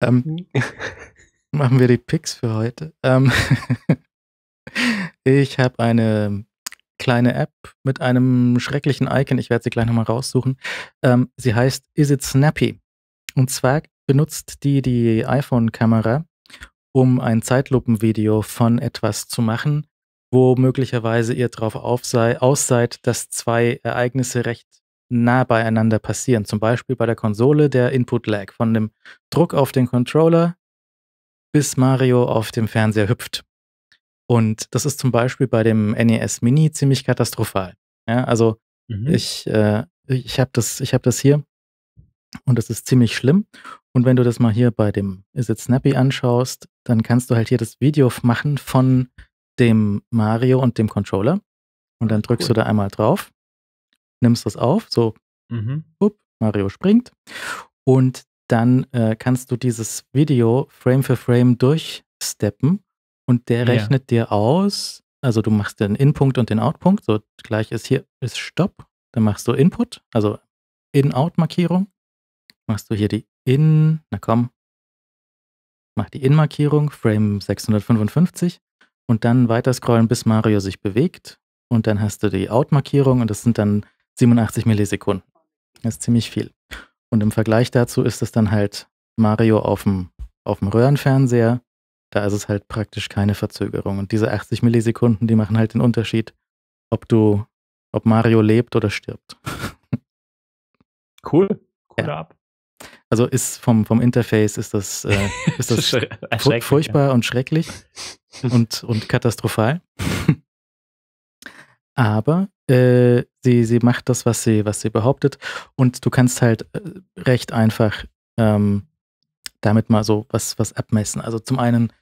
Ähm, mhm. machen wir die Picks für heute. Ähm, ich habe eine kleine App mit einem schrecklichen Icon. Ich werde sie gleich nochmal raussuchen. Ähm, sie heißt Is It Snappy? Und zwar benutzt die die iPhone-Kamera, um ein Zeitlupenvideo von etwas zu machen, wo möglicherweise ihr drauf aus seid, dass zwei Ereignisse recht nah beieinander passieren. Zum Beispiel bei der Konsole der Input-Lag von dem Druck auf den Controller bis Mario auf dem Fernseher hüpft. Und das ist zum Beispiel bei dem NES Mini ziemlich katastrophal. Ja, also mhm. ich, äh, ich habe das, hab das hier und das ist ziemlich schlimm. Und wenn du das mal hier bei dem Is It Snappy anschaust, dann kannst du halt hier das Video machen von dem Mario und dem Controller. Und dann drückst cool. du da einmal drauf nimmst das auf, so, mhm. upp, Mario springt. Und dann äh, kannst du dieses Video Frame für Frame durchsteppen und der rechnet dir aus, also du machst den Inpunkt und den Outpunkt, so gleich ist hier ist Stopp, dann machst du Input, also In-Out-Markierung, machst du hier die In, na komm, mach die In-Markierung, Frame 655 und dann weiter scrollen, bis Mario sich bewegt und dann hast du die Out-Markierung und das sind dann 87 Millisekunden. Das ist ziemlich viel. Und im Vergleich dazu ist es dann halt Mario auf dem, auf dem Röhrenfernseher. Da ist es halt praktisch keine Verzögerung. Und diese 80 Millisekunden, die machen halt den Unterschied, ob du, ob Mario lebt oder stirbt. Cool. Cool ja. ab. Also ist vom, vom Interface ist das, äh, ist das, furchtbar ja. und schrecklich und, und katastrophal aber äh, sie, sie macht das, was sie, was sie behauptet. Und du kannst halt äh, recht einfach ähm, damit mal so was, was abmessen. Also zum einen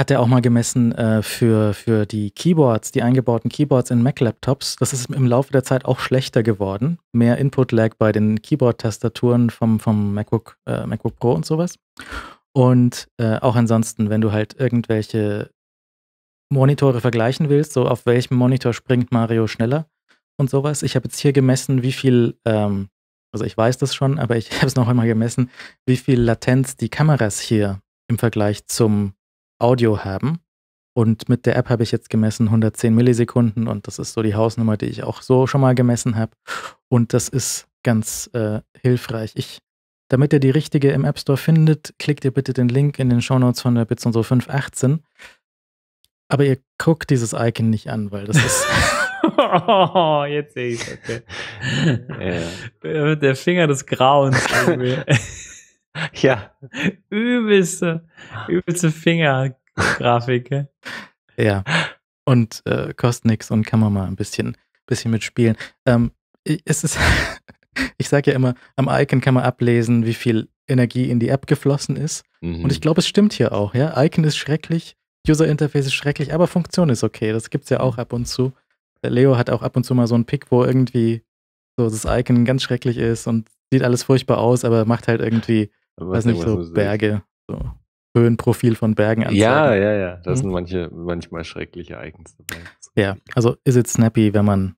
hat er auch mal gemessen äh, für, für die Keyboards, die eingebauten Keyboards in Mac-Laptops. Das ist im Laufe der Zeit auch schlechter geworden. Mehr Input-Lag bei den Keyboard-Tastaturen vom, vom MacBook, äh, MacBook Pro und sowas. Und äh, auch ansonsten, wenn du halt irgendwelche Monitore vergleichen willst, so auf welchem Monitor springt Mario schneller und sowas. Ich habe jetzt hier gemessen, wie viel, ähm, also ich weiß das schon, aber ich habe es noch einmal gemessen, wie viel Latenz die Kameras hier im Vergleich zum Audio haben. Und mit der App habe ich jetzt gemessen 110 Millisekunden und das ist so die Hausnummer, die ich auch so schon mal gemessen habe. Und das ist ganz äh, hilfreich. Ich, damit ihr die richtige im App Store findet, klickt ihr bitte den Link in den Shownotes von der Bits und so 518. Aber ihr guckt dieses Icon nicht an, weil das ist. oh, jetzt sehe ich es. Okay. ja. Der Finger des Grauens. ja. Übelste, übelste Fingergrafik. ja. Und äh, kostet nichts und kann man mal ein bisschen, bisschen mitspielen. Ähm, es ist, ich sage ja immer, am Icon kann man ablesen, wie viel Energie in die App geflossen ist. Mhm. Und ich glaube, es stimmt hier auch. Ja? Icon ist schrecklich, User Interface ist schrecklich, aber Funktion ist okay. Das gibt es ja auch mhm. ab und zu. Leo hat auch ab und zu mal so einen Pick, wo irgendwie so das Icon ganz schrecklich ist und sieht alles furchtbar aus, aber macht halt irgendwie, aber weiß nicht, so Berge, so Höhenprofil von Bergen anzeigen. Ja, ja, ja. Das mhm. sind manche, manchmal schreckliche Icons dabei. Ja, also ist es snappy, wenn man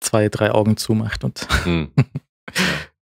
zwei, drei Augen zumacht und mhm.